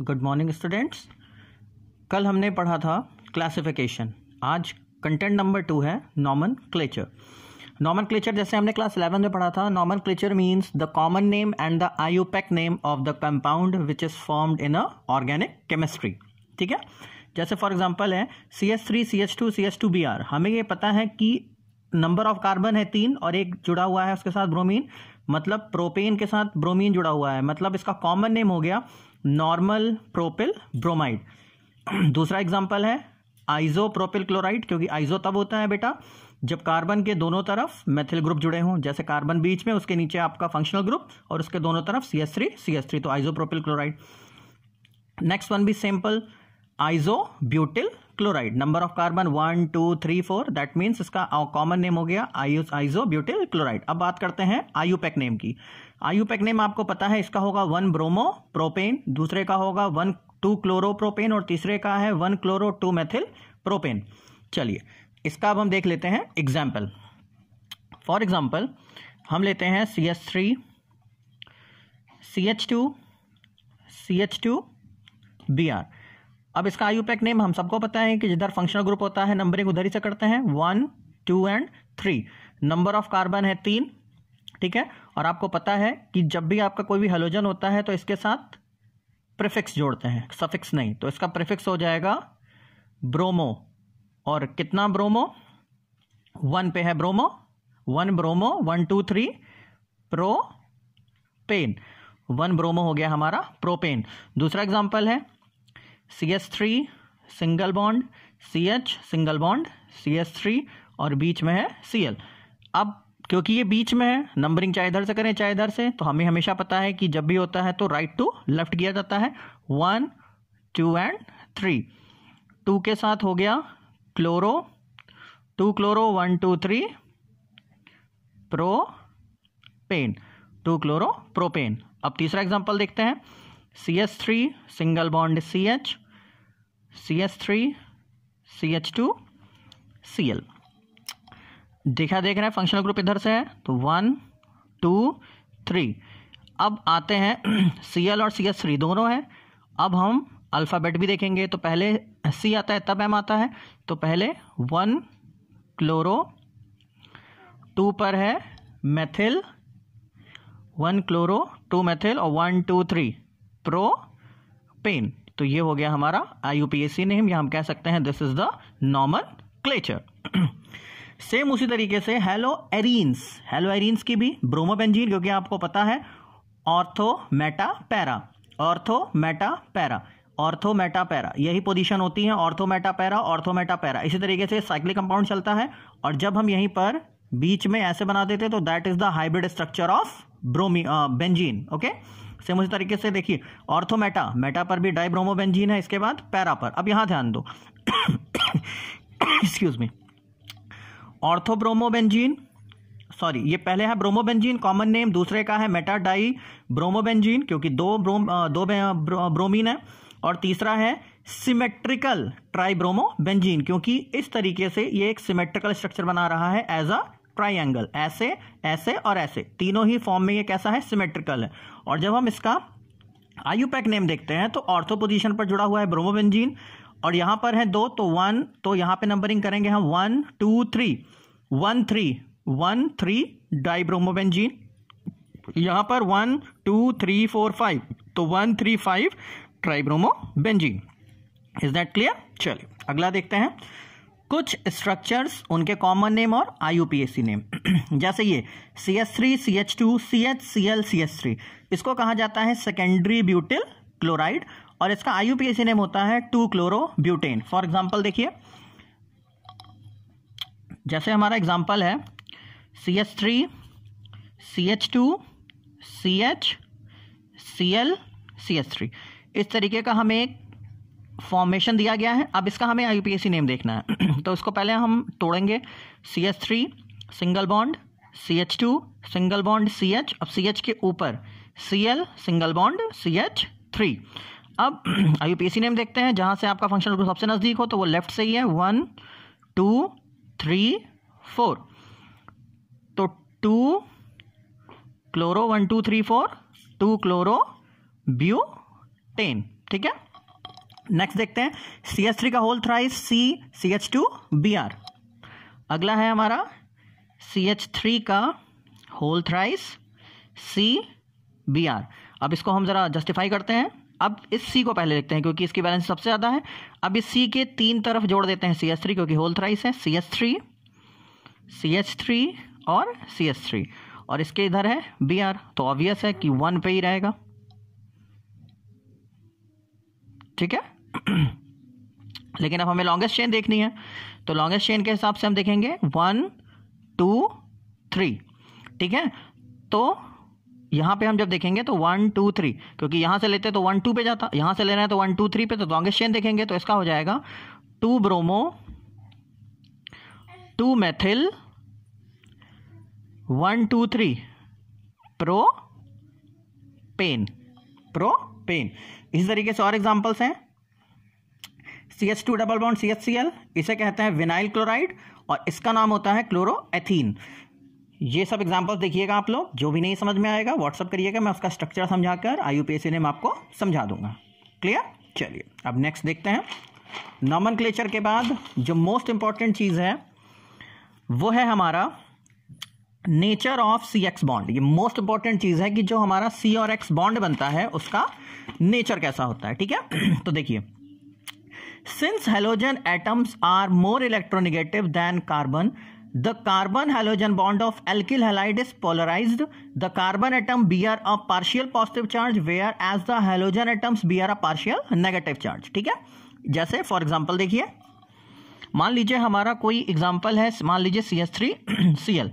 good morning students कल हमने पढ़ा था क्लासिफिकेशन आज कंटेंट नंबर टू है नॉमन क्लेचर नॉमन क्लेचर जैसे हमने क्लास इलेवन में पढ़ा था nomenclature means the common name and the IUPAC name of the compound which is formed in a organic chemistry ठीक है जैसे फॉर एग्जाम्पल है C S three C H two C H two B R हमें ये पता है कि number of carbon है तीन और एक जुड़ा हुआ है उसके साथ ब्रोमीन मतलब प्रोपेन के साथ ब्रोमीन जुड़ा हुआ है मतलब इसका कॉमन नेम हो गया नॉर्मल प्रोपिल ब्रोमाइड दूसरा एग्जाम्पल है आइजो प्रोपिल क्लोराइड क्योंकि आइजो तब होता है बेटा जब कार्बन के दोनों तरफ मेथिल ग्रुप जुड़े हों जैसे कार्बन बीच में उसके नीचे आपका फंक्शनल ग्रुप और उसके दोनों तरफ C S three C S three तो isopropyl chloride next one भी simple isobutyl chloride number of carbon one two three four that means इसका कॉमन नेम हो गया आयुस आइजोब्यूटिल क्लोराइड अब बात करते हैं आयुपेक नेम की आयुपेक नेम आपको पता है इसका होगा वन ब्रोमो प्रोपेन दूसरे का होगा वन टू क्लोरो प्रोपेन और तीसरे का है one chloro two methyl propane चलिए इसका अब हम देख लेते हैं एग्जाम्पल फॉर एग्जाम्पल हम लेते हैं C H three C H two C H two B R अब इसका आई नेम e हम सबको पता है कि जिधर फंक्शनल ग्रुप होता है नंबरिंग उधर ही से करते हैं one two and three number of carbon है तीन ठीक है और आपको पता है कि जब भी आपका कोई भी हेलोजन होता है तो इसके साथ प्रिफिक्स जोड़ते हैं सफिक्स नहीं तो इसका प्रिफिक्स हो जाएगा ब्रोमो और कितना ब्रोमो वन पे है bromo one bromo one two three propane one bromo हो गया हमारा प्रोपेन दूसरा एग्जाम्पल है C S three single bond C H single bond C S three और बीच में है सी एल अब क्योंकि ये बीच में है नंबरिंग चाहे इधर से करें चाहे इधर से तो हमें हमेशा पता है कि जब भी होता है तो राइट टू लेफ्ट किया जाता है one two and three two के साथ हो गया chloro two chloro one two three propane two chloro propane अब तीसरा एग्जाम्पल देखते हैं C S three single bond C H C S three C H two C L देखा देख रहे हैं फंक्शनल ग्रुप इधर से है तो वन टू थ्री अब आते हैं सी एल और सी एस थ्री दोनों हैं अब हम अल्फ़ाबेट भी देखेंगे तो पहले सी आता है तब एम आता है तो पहले वन क्लोरो टू पर है methyl one chloro two methyl और वन टू थ्री प्रोपेन तो ये हो गया हमारा I U P S C name या हम कह सकते हैं this is the nomenclature same उसी तरीके से हेलो एरीन्स हेलो एरीन्स की भी ब्रोमोपेंजीन क्योंकि आपको पता है ortho meta para ortho meta para ortho meta para यही पोजीशन होती है ortho meta para ortho meta para इसी तरीके से साइक्लिक कंपाउंड चलता है और जब हम यहीं पर बीच में ऐसे बना देते तो that is the hybrid structure of bromo benzene okay same उसी तरीके से देखिए ऑर्थोमेटा मेटा पर भी डाइब्रोमोबेंजीन है इसके बाद पैरा पर अब यहाँ ध्यान दो एक्सक्यूज मी ऑर्थोब्रोमोबेंजीन सॉरी ये पहले है ब्रोमोबेंजीन कॉमन नेम दूसरे का है मेटा डाई ब्रोमोबेंजीन क्योंकि दो ब्रोम दो ब्रोमीन है और तीसरा है सिमेट्रिकल ट्राइब्रोमोबेंजीन क्योंकि इस तरीके से ये एक सिमेट्रिकल स्ट्रक्चर बना रहा है एज अ ट्राइंगल ऐसे ऐसे और ऐसे तीनों ही फॉर्म में ये कैसा है सिमेट्रिकल है और जब हम इसका आयु पैक नेम देखते हैं तो ऑर्थो पोजीशन पर जुड़ा हुआ है ब्रोमोबेंजीन और यहाँ पर है दो तो वन तो यहाँ पे नंबरिंग करेंगे हम one two three one three one three dibromobenzene यहाँ पर one two three four five तो one three five tribromo benzene is that clear चलिए अगला देखते हैं कुछ स्ट्रक्चर्स उनके कॉमन नेम और आई नेम जैसे ये C S three C H two C H C L C S three इसको कहा जाता है सेकेंडरी ब्यूटिल क्लोराइड और इसका आई नेम होता है two chloro butane for example देखिए जैसे हमारा एग्जाम्पल है C S three C H two C H C L C S three इस तरीके का हमें एक फॉर्मेशन दिया गया है अब इसका हमें आई नेम देखना है तो इसको पहले हम तोड़ेंगे C H three single bond C H two single bond C H अब सी एच के ऊपर C L single bond C H three अब आई नेम देखते हैं जहाँ से आपका फंक्शनल ग्रुप सबसे नज़दीक हो तो वो लेफ्ट से ही है वन टू थ्री फोर तो two chloro one two three four two chloro butane ठीक है नेक्स्ट देखते हैं सी एच थ्री का whole thrice C C H two B R अगला है हमारा सी एच थ्री का whole thrice C B R अब इसको हम ज़रा जस्टिफाई करते हैं अब इस सी को पहले देखते हैं क्योंकि इसकी बैलेंस सबसे ज़्यादा है अब इस सी के तीन तरफ जोड़ देते हैं सी एच थ्री क्योंकि होल थ्राइस है C H three C H three और सी एच थ्री और इसके इधर है बी आर तो ऑब्वियस है कि वन पे ही रहेगा ठीक है लेकिन अब हमें लॉन्गेस्ट चेन देखनी है तो लॉन्गेस्ट चेन के हिसाब से हम देखेंगे वन टू थ्री ठीक है तो यहां पे हम जब देखेंगे तो वन टू थ्री क्योंकि यहां से लेते तो वन टू पे जाता यहां से लेना है तो वन टू थ्री पे तो लॉन्गेस्ट चेन देखेंगे तो इसका हो जाएगा two bromo two methyl one two three propane propane इसी तरीके से और एग्जाम्पल्स हैं C H two double bond C H C L इसे कहते हैं विनाइल क्लोराइड और इसका नाम होता है क्लोरोएथीन ये सब एग्जाम्पल्स देखिएगा आप लोग जो भी नहीं समझ में आएगा व्हाट्सअप करिएगा मैं उसका स्ट्रक्चर समझा कर I U P S C name आपको समझा दूंगा क्लियर चलिए अब नेक्स्ट देखते हैं नॉमन क्लेचर के बाद जो मोस्ट इंपॉर्टेंट चीज़ है वो है हमारा nature of C X bond ये मोस्ट इंपॉर्टेंट चीज़ है कि जो हमारा सी और एक्स बॉन्ड बनता है उसका नेचर कैसा होता है ठीक है तो देखिए since halogen atoms are more electronegative than carbon the carbon halogen bond of alkyl halide is polarise the carbon atom bears a partial positive charge whereas the halogen atoms bear a partial negative charge ठीक है जैसे for example देखिए मान लीजिए हमारा कोई example है मान लीजिए C S three C L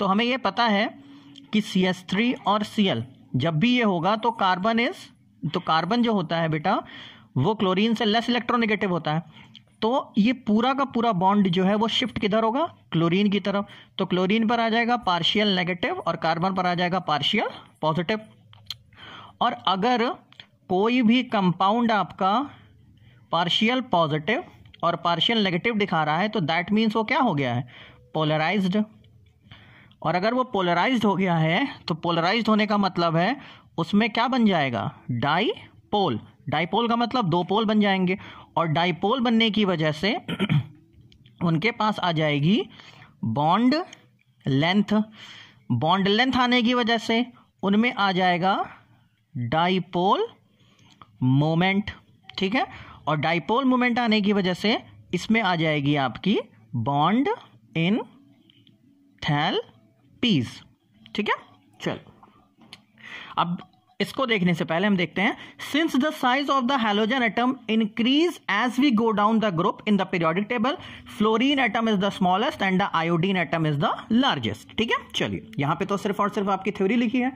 तो हमें यह पता है कि सी एस थ्री और सी एल जब भी ये होगा तो कार्बन इज तो कार्बन जो होता है बेटा वो क्लोरीन से लेस इलेक्ट्रोनिगेटिव होता है तो ये पूरा का पूरा बॉन्ड जो है वो शिफ्ट किधर होगा क्लोरीन की तरफ तो क्लोरीन पर आ जाएगा पार्शियल नेगेटिव और कार्बन पर आ जाएगा पार्शियल पॉजिटिव और अगर कोई भी कंपाउंड आपका पार्शियल पॉजिटिव और पार्शियल नेगेटिव दिखा रहा है तो दैट मीन्स वो क्या हो गया है पोलराइज्ड और अगर वो पोलराइज्ड हो गया है तो पोलराइज्ड होने का मतलब है उसमें क्या बन जाएगा डाई पोल डाइपोल का मतलब दो पोल बन जाएंगे और डाइपोल बनने की वजह से उनके पास आ जाएगी बॉन्ड लेंथ बॉन्ड लेंथ आने की वजह से उनमें आ जाएगा डाइपोल मोमेंट ठीक है और डाइपोल मोमेंट आने की वजह से इसमें आ जाएगी आपकी बॉन्ड इन थैल पीस ठीक है चलो अब इसको देखने से पहले हम देखते हैं since the size of the halogen atom increase as we go down the group in the periodic table fluorine atom is the smallest and the iodine atom is the largest ठीक है चलिए यहां पे तो सिर्फ और सिर्फ आपकी थ्योरी लिखी है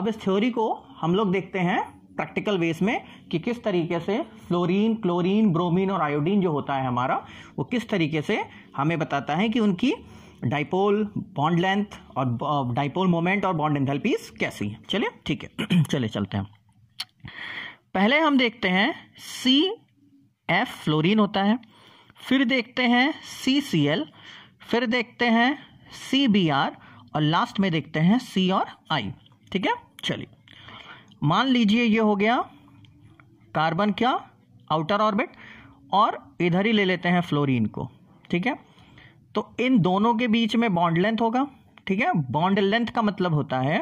अब इस थ्योरी को हम लोग देखते हैं प्रैक्टिकल वेस में कि किस तरीके से फ्लोरीन क्लोरीन ब्रोमीन और आयोडीन जो होता है हमारा वो किस तरीके से हमें बताता है कि उनकी डाइपोल बॉन्ड लेंथ और डाइपोल uh, मोमेंट और बॉन्ड एंथैल्पीज कैसी हैं चलिए ठीक है चलिए चलते हैं पहले हम देखते हैं सी एफ फ्लोरिन होता है फिर देखते हैं सी सी एल फिर देखते हैं सी बी आर और लास्ट में देखते हैं सी और आई ठीक है चलिए मान लीजिए ये हो गया कार्बन क्या आउटर ऑर्बिट और इधर ही ले लेते हैं फ्लोरीन को ठीक है तो इन दोनों के बीच में बॉन्ड लेंथ होगा ठीक है बॉन्ड लेंथ का मतलब होता है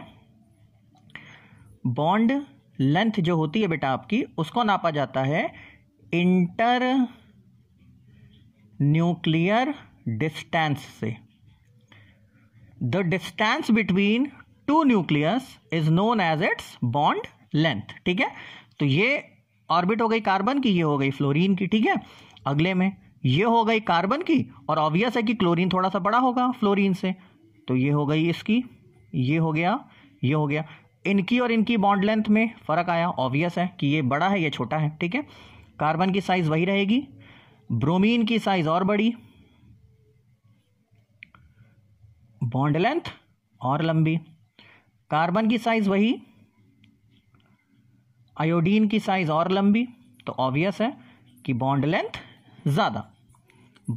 बॉन्ड लेंथ जो होती है बेटा आपकी उसको नापा जाता है इंटर न्यूक्लियर डिस्टेंस से the distance between two nucleus is known as its bond length ठीक है तो ये ऑर्बिट हो गई कार्बन की ये हो गई फ्लोरीन की ठीक है अगले में ये हो गई कार्बन की और ऑब्वियस है कि क्लोरीन थोड़ा सा बड़ा होगा फ्लोरीन से तो ये हो गई इसकी ये हो गया ये हो गया इनकी और इनकी बॉन्ड लेंथ में फ़र्क आया ऑब्वियस है कि ये बड़ा है ये छोटा है ठीक है कार्बन की साइज़ वही रहेगी ब्रोमीन की साइज़ और बड़ी बॉन्ड लेंथ और लंबी कार्बन की साइज़ वही आयोडीन की साइज़ और लंबी तो ऑब्वियस है कि बॉन्ड लेंथ ज़्यादा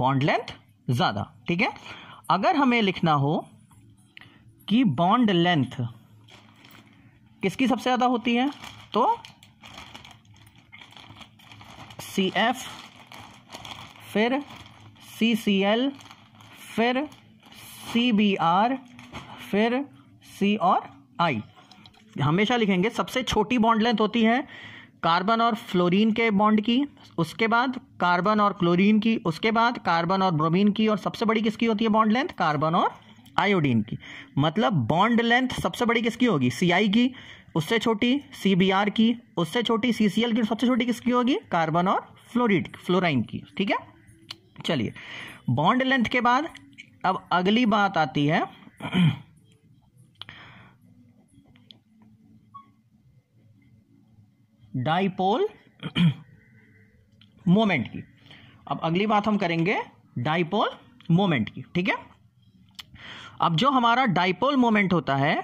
बॉन्ड लेंथ ज़्यादा ठीक है अगर हमें लिखना हो कि बॉन्ड लेंथ किसकी सबसे ज़्यादा होती है तो सी एफ फिर सी सी एल फिर सी बी आर फिर सी और आई हमेशा लिखेंगे सबसे छोटी बॉन्ड लेंथ होती है कार्बन और फ्लोरीन के बॉन्ड की उसके बाद कार्बन और क्लोरीन की उसके बाद कार्बन और ब्रोमीन की और सबसे बड़ी किसकी होती है बॉन्ड लेंथ कार्बन और आयोडीन की मतलब बॉन्ड लेंथ सबसे बड़ी किसकी होगी सी आई की उससे छोटी सी बी आर की उससे छोटी सी सी एल की सबसे छोटी किसकी होगी कार्बन और फ्लोरिड फ्लोराइन की ठीक है चलिए बॉन्ड लेंथ के बाद अब अगली बात आती है डाइपोल मोमेंट की अब अगली बात हम करेंगे डाइपोल मोमेंट की ठीक है अब जो हमारा डाइपोल मोमेंट होता है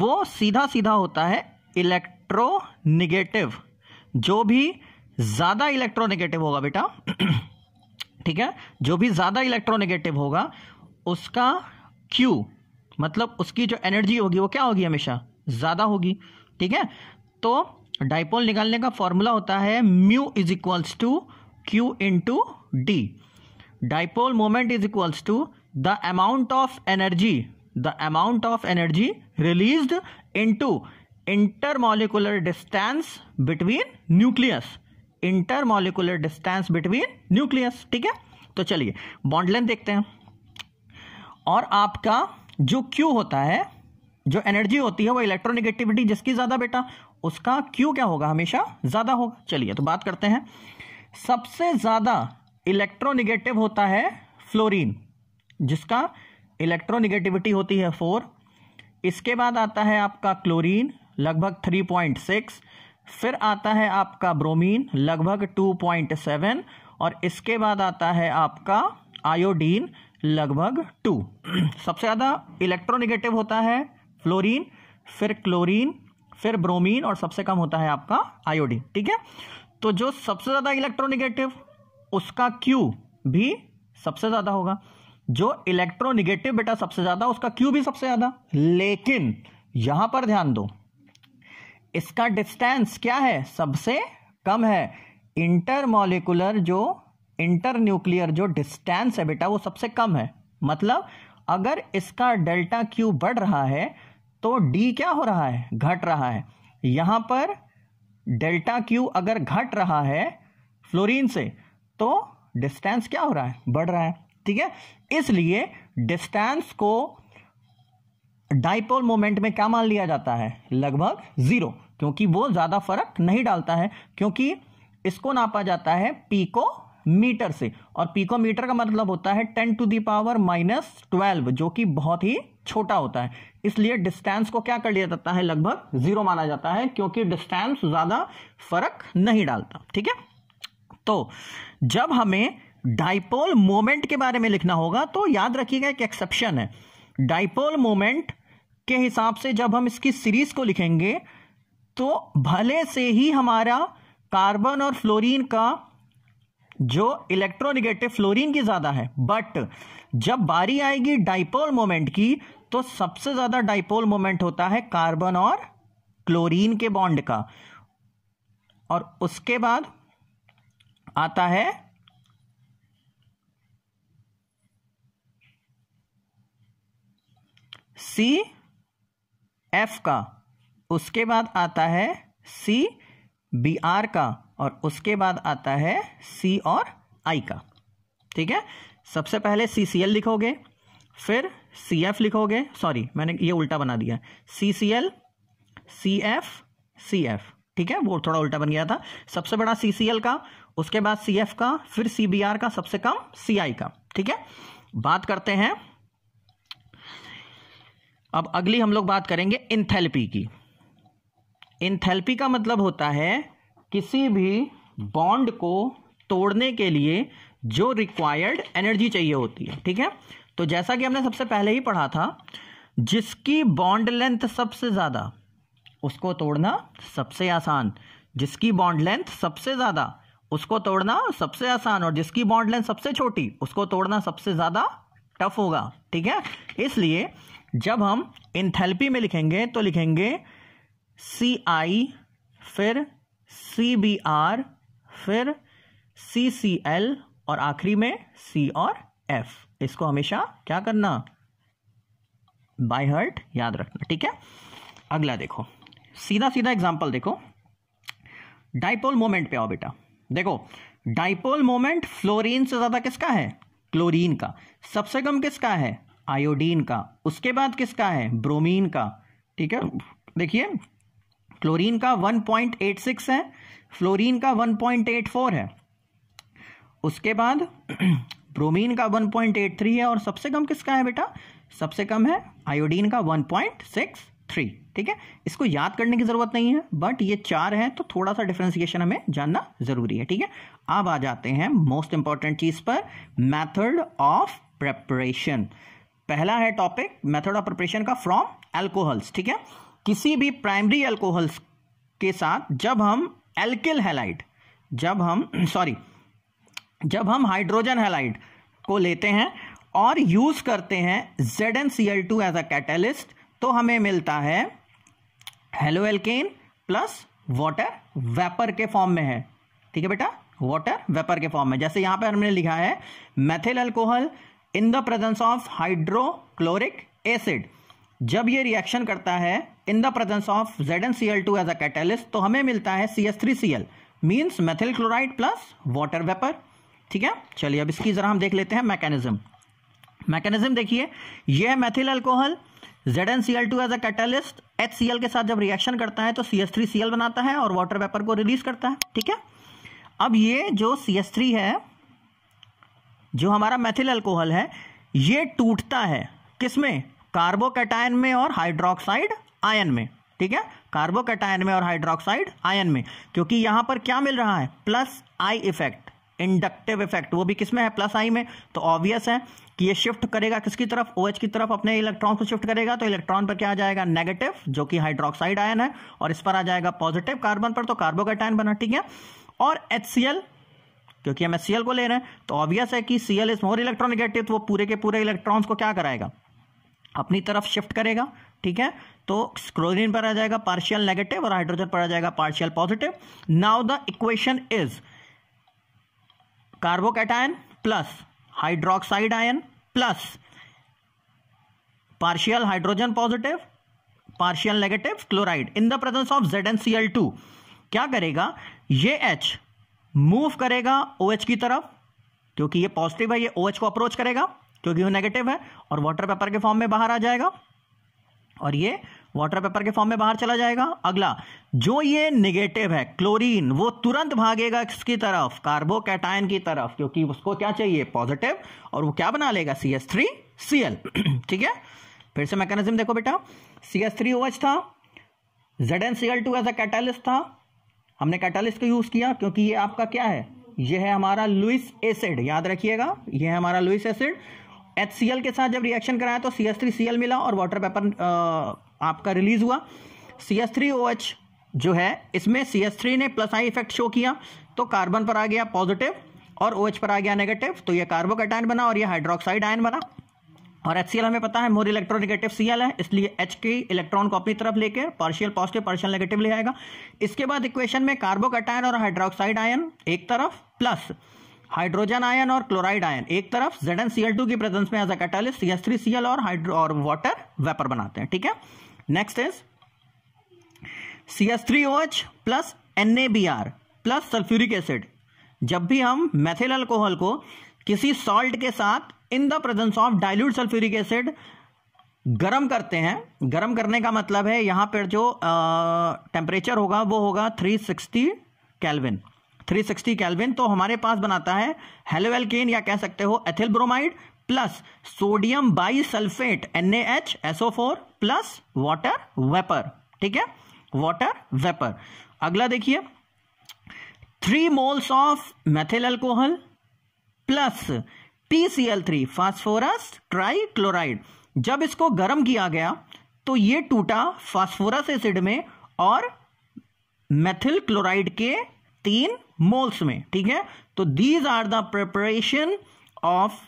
वो सीधा सीधा होता है इलेक्ट्रोनिगेटिव जो भी ज़्यादा इलेक्ट्रोनिगेटिव होगा बेटा ठीक है जो भी ज़्यादा इलेक्ट्रोनिगेटिव होगा उसका क्यू मतलब उसकी जो एनर्जी होगी वो क्या होगी हमेशा ज़्यादा होगी ठीक है तो डाइपोल निकालने का फॉर्मूला होता है mu is equals to q into d dipole moment is equals to the amount of energy the amount of energy released into intermolecular distance between nucleus intermolecular distance between nucleus ठीक है तो चलिए bond length देखते हैं और आपका जो Q होता है जो एनर्जी होती है वो इलेक्ट्रोनिगेटिविटी जिसकी ज़्यादा बेटा उसका क्यू क्या होगा हमेशा ज़्यादा होगा चलिए तो बात करते हैं सबसे ज़्यादा इलेक्ट्रोनिगेटिव होता है फ्लोरीन जिसका इलेक्ट्रोनिगेटिविटी होती है फोर इसके बाद आता है आपका क्लोरीन लगभग थ्री पॉइंट सिक्स फिर आता है आपका ब्रोमीन लगभग टू पॉइंट सेवन और इसके बाद आता है आपका आयोडीन लगभग टू सबसे ज़्यादा इलेक्ट्रोनिगेटिव होता है फ्लोरीन फिर क्लोरीन फिर ब्रोमीन और सबसे कम होता है आपका आयोडीन ठीक है तो जो सबसे ज़्यादा इलेक्ट्रोनिगेटिव उसका क्यू भी सबसे ज़्यादा होगा जो इलेक्ट्रोनिगेटिव बेटा सबसे ज़्यादा उसका क्यू भी सबसे ज़्यादा लेकिन यहां पर ध्यान दो इसका डिस्टेंस क्या है सबसे कम है इंटरमोलिकुलर जो इंटर न्यूक्लियर जो डिस्टेंस है बेटा वो सबसे कम है मतलब अगर इसका डेल्टा क्यू बढ़ रहा है तो डी क्या हो रहा है घट रहा है यहां पर डेल्टा क्यू अगर घट रहा है फ्लोरीन से तो डिस्टेंस क्या हो रहा है बढ़ रहा है ठीक है इसलिए डिस्टेंस को डाइपोल मोमेंट में क्या मान लिया जाता है लगभग ज़ीरो क्योंकि वो ज़्यादा फर्क नहीं डालता है क्योंकि इसको नापा जाता है पीको मीटर से और पीकोमीटर का मतलब होता है ten to the power minus twelve जो कि बहुत ही छोटा होता है इसलिए डिस्टेंस को क्या कर लिया जाता है लगभग जीरो माना जाता है क्योंकि डिस्टेंस ज़्यादा फर्क नहीं डालता ठीक है तो जब हमें डाइपोल मोमेंट के बारे में लिखना होगा तो याद रखिएगा एक एक्सेप्शन है डाइपोल मोमेंट के हिसाब से जब हम इसकी सीरीज को लिखेंगे तो भले से ही हमारा कार्बन और फ्लोरीन का जो इलेक्ट्रोनिगेटिव फ्लोरीन की ज़्यादा है बट जब बारी आएगी डाइपोल मोमेंट की तो सबसे ज्यादा डाइपोल मोमेंट होता है कार्बन और क्लोरीन के बॉन्ड का और उसके बाद आता है सी एफ का उसके बाद आता है सी बी आर का और उसके बाद आता है सी और आई का ठीक है सबसे पहले सी सी एल लिखोगे फिर सी एफ लिखोगे सॉरी मैंने ये उल्टा बना दिया C C L C F C F ठीक है वो थोड़ा उल्टा बन गया था सबसे बड़ा सी सी एल का उसके बाद सी एफ का फिर सी बी आर का सबसे कम सी आई का ठीक है बात करते हैं अब अगली हम लोग बात करेंगे इंथेलपी की इंथेलपी का मतलब होता है किसी भी बॉन्ड को तोड़ने के लिए जो रिक्वायर्ड एनर्जी चाहिए होती है ठीक है तो जैसा कि हमने सबसे पहले ही पढ़ा था जिसकी बॉन्ड लेंथ सबसे ज़्यादा उसको तोड़ना सबसे आसान जिसकी बॉन्ड लेंथ सबसे ज़्यादा उसको तोड़ना सबसे आसान और जिसकी बॉन्ड लेंथ सबसे छोटी उसको तोड़ना सबसे ज़्यादा टफ होगा ठीक है इसलिए जब हम इंथेल्पी में लिखेंगे तो लिखेंगे सी आई फिर सी बी आर फिर सी सी एल और आखिरी में सी और एफ इसको हमेशा क्या करना बाय हर्ट याद रखना ठीक है अगला देखो सीधा सीधा एग्जाम्पल देखो डाइपोल मोमेंट पे आओ बेटा देखो डाइपोल मोमेंट फ्लोरीन से ज़्यादा किसका है क्लोरीन का सबसे कम किसका है आयोडीन का उसके बाद किसका है ब्रोमीन का ठीक है देखिए क्लोरीन का 1.86 है फ्लोरीन का 1.84 है उसके बाद ब्रोमीन का 1.83 है और सबसे कम किसका है बेटा सबसे कम है आयोडीन का 1.63 ठीक है इसको याद करने की ज़रूरत नहीं है बट ये चार है तो थोड़ा सा डिफ्रेंसिएशन हमें जानना ज़रूरी है ठीक है अब आ जाते हैं मोस्ट इंपॉर्टेंट चीज़ पर मैथड ऑफ प्रेपरेशन पहला है टॉपिक मेथड ऑफ प्रिपरेशन का फ्रॉम एल्कोहल्स ठीक है किसी भी प्राइमरी एल्कोहल्स के साथ जब हम एल्किल हेलाइट जब हम सॉरी जब हम हाइड्रोजन हेलाइड को लेते हैं और यूज करते हैं Z N C L two as a catalyst तो हमें मिलता है haloalkane plus water vapour के फॉर्म में है ठीक है बेटा वाटर वेपर के फॉर्म में जैसे यहां पर हमने लिखा है methyl alcohol in the presence of hydrochloric acid जब ये रिएक्शन करता है in the presence of Z N C L two as a catalyst तो हमें मिलता है C S three C L means methyl chloride plus water vapour ठीक है चलिए अब इसकी ज़रा हम देख लेते हैं मैकेनिज्म मैकेनिज्म देखिए यह methyl alcohol Z N C L two as a catalyst H C L के साथ जब रिएक्शन करता है तो C S three C L बनाता है और वाटर वेपर को रिलीज करता है ठीक है अब ये जो सी एस थ्री है जो हमारा मैथिल अल्कोहल है ये टूटता है किसमें कार्बोकेटायन में और हाइड्रोक्साइड आयन में ठीक है कार्बोकेटायन में और हाइड्रोक्साइड आयन में क्योंकि यहां पर क्या मिल रहा है plus I effect inductive effect वो भी किसमें है प्लस आई में तो ऑब्वियस है कि ये शिफ्ट करेगा किसकी तरफ ओ OH की तरफ अपने इलेक्ट्रॉन को शिफ्ट करेगा तो इलेक्ट्रॉन पर क्या आ जाएगा नेगेटिव जो कि हाइड्रोक्साइड आयन है और इस पर आ जाएगा पॉजिटिव कार्बन पर तो कार्बोकैटायन बना ठीक है और एच क्योंकि हम एच को ले रहे हैं तो ऑब्वियस है कि सी इज मोर इलेक्ट्रोनिगेटिव तो वो पूरे के पूरे इलेक्ट्रॉन को क्या कराएगा अपनी तरफ शिफ्ट करेगा ठीक है तो क्लोरीन पर आ जाएगा पार्शियल नेगेटिव और हाइड्रोजन पर आ जाएगा partial positive now the equation is carbocation plus hydroxide ion plus partial hydrogen positive partial negative chloride in the presence of of two क्या करेगा ये एच मूव करेगा ओ OH की तरफ क्योंकि ये पॉजिटिव है ये OH को अप्रोच करेगा क्योंकि वो नेगेटिव है और वाटर पेपर के फॉर्म में बाहर आ जाएगा और ये वाटर पेपर के फॉर्म में बाहर चला जाएगा अगला जो ये निगेटिव है क्लोरीन वो तुरंत भागेगा किसकी तरफ कार्बोकेटाइन की तरफ क्योंकि उसको क्या चाहिए पॉजिटिव और वो क्या बना लेगा C S three C L ठीक है फिर से मैकेनिज्म देखो बेटा C S three O H था Z N C L two as a catalyst था हमने कैटालिस्ट को यूज़ किया क्योंकि ये आपका क्या है ये है हमारा लुइस एसिड याद रखिएगा ये है हमारा लुइस एसिड एच के साथ जब रिएक्शन कराया तो C S three C L मिला और वाटर पेपर आपका रिलीज हुआ C S three O H जो है इसमें सी एस थ्री ने प्लस आई इफेक्ट शो किया तो कार्बन पर आ गया पॉजिटिव और ओ OH पर आ गया नेगेटिव तो ये कार्बोकटाइन बना और ये हाइड्रोक्साइड आयन बना और एच हमें पता है मोर इलेक्ट्रोनिगेटिव सी एल है इसलिए एच के इलेक्ट्रॉन को अपनी तरफ लेके पार्शियल पॉजिटिव पार्शियल नेगेटिव ले आएगा इसके बाद इक्वेशन में कार्बोकटाइन और हाइड्रोक्साइड आयन एक तरफ प्लस हाइड्रोजन आयन और क्लोराइड आयन एक तरफ Zn Cl2 की प्रेजेंस में as a catalyst C S three C L और हाइड्रो और वाटर वेपर बनाते हैं ठीक है next is C S three O H plus N A B R plus sulphuric acid जब भी हम मैथिल अल्कोहल को किसी सॉल्ट के साथ in the presence of dilute sulphuric acid गर्म करते हैं गर्म करने का मतलब है यहां पर जो टेम्परेचर होगा वो होगा 360 सिक्सटी कैलविन थ्री सिक्सटी तो हमारे पास बनाता है हेलोवेलकेन या कह सकते हो ethyl bromide plus sodium bisulphate N H SO four plus water vapour ठीक है वाटर वेपर अगला देखिए three moles of methyl alcohol plus PCL three phosphorus trichloride जब इसको गर्म किया गया तो ये टूटा फास्फोरस एसिड में और मेथिल क्लोराइड के तीन मोल्स में ठीक है तो these are the preparation of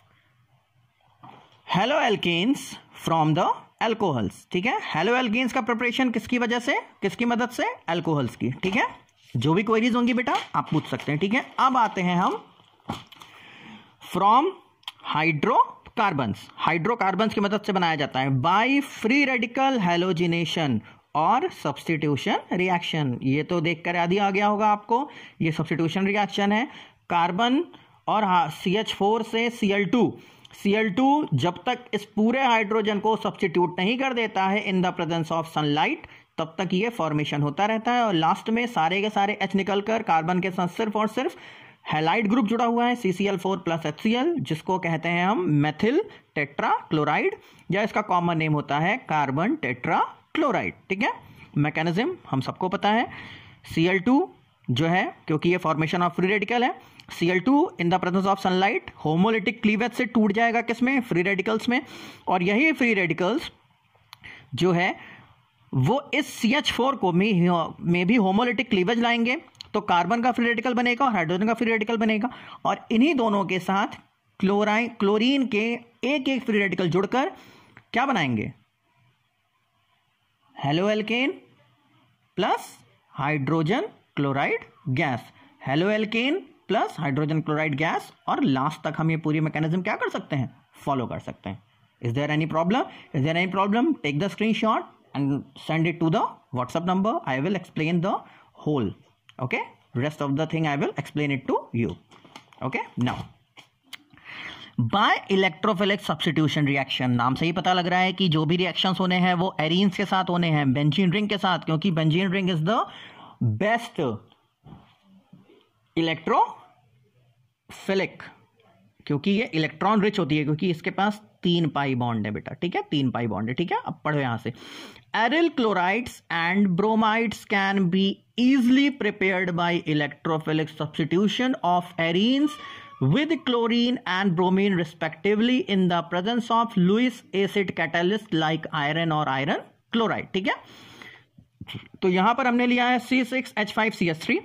haloalkanes from the alcohols ठीक है हेलो एल्गेन्स का प्रिपरेशन किसकी वजह से किसकी मदद से एल्कोहल्स की ठीक है जो भी क्वेरीज होंगी बेटा आप पूछ सकते हैं ठीक है अब आते हैं हम फ्रॉम हाइड्रोकार्बन्स हाइड्रोकार्बन्स की मदद से बनाया जाता है बाय फ्री रेडिकल हेलोजिनेशन और सब्सटीट्यूशन रिएक्शन ये तो देखकर आदि आ गया होगा आपको ये सब्सटीट्यूशन रिएक्शन है कार्बन और सी एच फोर से सी एल टू Cl2 जब तक इस पूरे हाइड्रोजन को सब्सटीट्यूट नहीं कर देता है in the presence of sunlight तब तक ये फॉर्मेशन होता रहता है और लास्ट में सारे के सारे एच निकल कर कार्बन के साथ सिर्फ और सिर्फ हेलाइट ग्रुप जुड़ा हुआ है C C L four plus H C L जिसको कहते हैं हम मेथिल टेट्रा क्लोराइड या इसका कॉमन नेम होता है कार्बन टेट्रा क्लोराइड ठीक है मैकेनिज्म हम सबको पता है सी एल टू जो है क्योंकि ये फॉर्मेशन ऑफ फ्री रेडिकल है C L two in the presence of sunlight homolytic cleavage से टूट जाएगा किसमें फ्री रेडिकल्स में और यही फ्री रेडिकल्स जो है वो इस सी एच फोर को में, में भी होमोलिटिक क्लीवेज लाएंगे तो कार्बन का फ्री रेडिकल बनेगा और हाइड्रोजन का फ्री रेडिकल बनेगा और इन्हीं दोनों के साथ क्लोराइन क्लोरीन के एक एक फ्री रेडिकल जुड़कर क्या बनाएंगे haloalkane plus hydrogen chloride gas haloalkane plus hydrogen chloride gas और लास्ट तक हम ये पूरी मैकेनिज्म क्या कर सकते हैं फॉलो कर सकते हैं is there any problem is there any problem take the screenshot and send it to the WhatsApp number I will explain the whole okay rest of the thing I will explain it to you okay now by electrophilic substitution reaction नाम से ही पता लग रहा है कि जो भी reactions होने हैं वो एरिन्स के साथ होने हैं बेंजीन रिंग के साथ क्योंकि benzene ring is the best electrophilic क्योंकि ये इलेक्ट्रॉन रिच होती है क्योंकि इसके पास तीन पाई बॉन्ड है बेटा ठीक है तीन पाई बॉन्ड है ठीक है अब पढ़ो यहां से aryl chlorides and bromides can be easily prepared by electrophilic substitution of arenes with chlorine and bromine respectively in the presence of Lewis acid catalyst like iron और आयरन क्लोराइड ठीक है तो यहां पर हमने लिया है C six H five C S three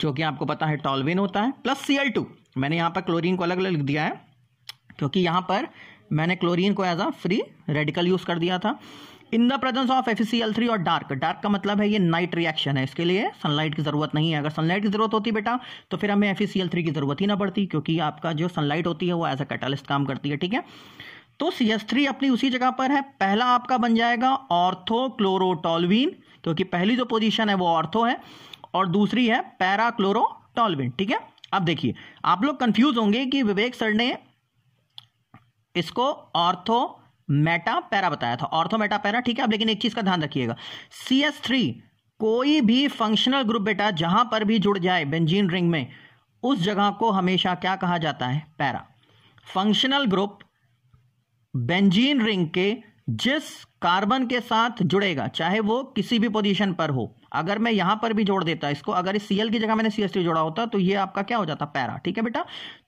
जो कि आपको पता है टॉलविन होता है प्लस सी एल टू मैंने यहाँ पर क्लोरीन को अलग अलग लिख दिया है क्योंकि यहाँ पर मैंने क्लोरीन को as a free radical use कर दिया था in the presence of F और डार्क डार्क का मतलब है ये नाइट रिएक्शन है इसके लिए सनलाइट की ज़रूरत नहीं है अगर सनलाइट की ज़रूरत होती बेटा तो फिर हमें एफ की ज़रूरत ही ना पड़ती क्योंकि आपका जो सनलाइट होती है वो एज अ कैटालिस्ट काम करती है ठीक है तो सी एस थ्री अपनी उसी जगह पर है पहला आपका बन जाएगा ऑर्थोक्लोरोटोलविन क्योंकि पहली जो पोजीशन है वो ऑर्थो है और दूसरी है पैराक्लोरोटोलविन ठीक है अब देखिए आप लोग कंफ्यूज होंगे कि विवेक सर ने इसको ऑर्थो मेटा पैरा बताया था ऑर्थो मेटा पैरा ठीक है अब लेकिन एक चीज का ध्यान रखिएगा सी एस थ्री कोई भी फंक्शनल ग्रुप बेटा जहां पर भी जुड़ जाए बेंजीन रिंग में उस जगह को हमेशा क्या कहा जाता है para functional group benzene ring के जिस कार्बन के साथ जुड़ेगा चाहे वो किसी भी पोजीशन पर हो अगर मैं यहां पर भी जोड़ देता इसको अगर इस सीएल की जगह मैंने सीएस जोड़ा होता तो ये आपका क्या हो जाता पैरा ठीक है बेटा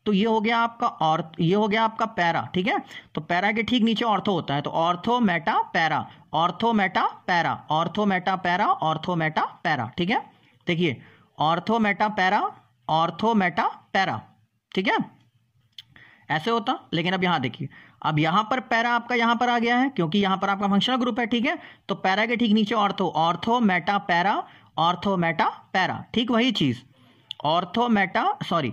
तो ये हो गया आपका और ये हो गया आपका पैरा ठीक है तो पैरा के ठीक नीचे ऑर्थो होता है तो ortho meta para ortho meta para ortho meta para ortho meta para ठीक है देखिए ortho meta para ortho meta para ठीक है ऐसे होता लेकिन अब यहाँ देखिए अब यहाँ पर पैरा आपका यहाँ पर आ गया है क्योंकि यहाँ पर आपका फंक्शनल ग्रुप है ठीक है तो पैरा के ठीक नीचे ortho ortho meta para ortho meta para ठीक वही चीज़ ऑर्थो मेटा सॉरी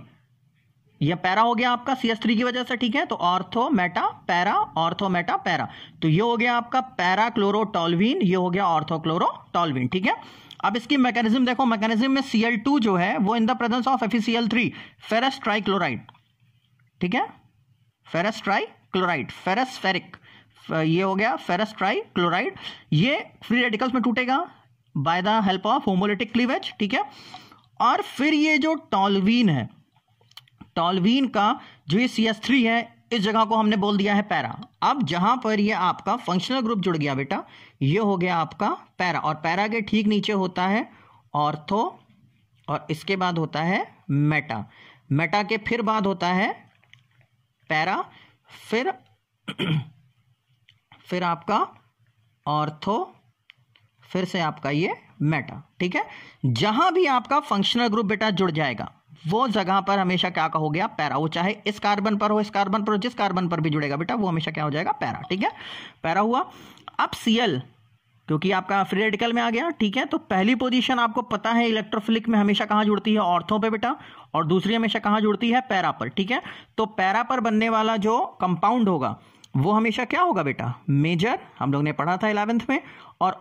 यह पैरा हो गया आपका सी एस थ्री की वजह से ठीक है तो ortho meta para ortho meta para तो ये हो गया आपका पैरा क्लोरोटॉलवीन ये हो गया ऑर्थोक्लोरोटॉलवीन ठीक है अब इसकी मैकेनिज्म देखो मैकेनिज्म में सीएल टू जो है वो in the presence of three ferrous trichloride ठीक है ferrous trichloride ferrous ferric ये हो गया फेरस ट्राई क्लोराइड ये फ्री रेडिकल्स में टूटेगा by the help of homolytic cleavage ठीक है और फिर ये जो टॉलवीन है टॉलवीन का जो ये सी एस थ्री है इस जगह को हमने बोल दिया है पैरा अब जहां पर ये आपका फंक्शनल ग्रुप जुड़ गया बेटा ये हो गया आपका पैरा और पैरा के ठीक नीचे होता है ऑर्थो और इसके बाद होता है मेटा मेटा के फिर बाद होता है पैरा फिर फिर आपका ऑर्थो फिर से आपका ये मेटा ठीक है जहां भी आपका फंक्शनल ग्रुप बेटा जुड़ जाएगा वो जगह पर हमेशा क्या का हो गया पैरा वो चाहे इस कार्बन पर हो इस कार्बन पर हो जिस कार्बन पर भी जुड़ेगा बेटा वो हमेशा क्या हो जाएगा पैरा ठीक है पैरा हुआ अब सीएल क्योंकि आपका फ्री रेडिकल में आ गया ठीक है तो पहली पोजीशन आपको पता है इलेक्ट्रोफिलिक में हमेशा कहाँ जुड़ती है ऑर्थो पे बेटा और दूसरी हमेशा कहाँ जुड़ती है पैरा पर ठीक है तो पैरा पर बनने वाला जो कंपाउंड होगा वो हमेशा क्या होगा बेटा मेजर हम लोग ने पढ़ा था इलेवेंथ में और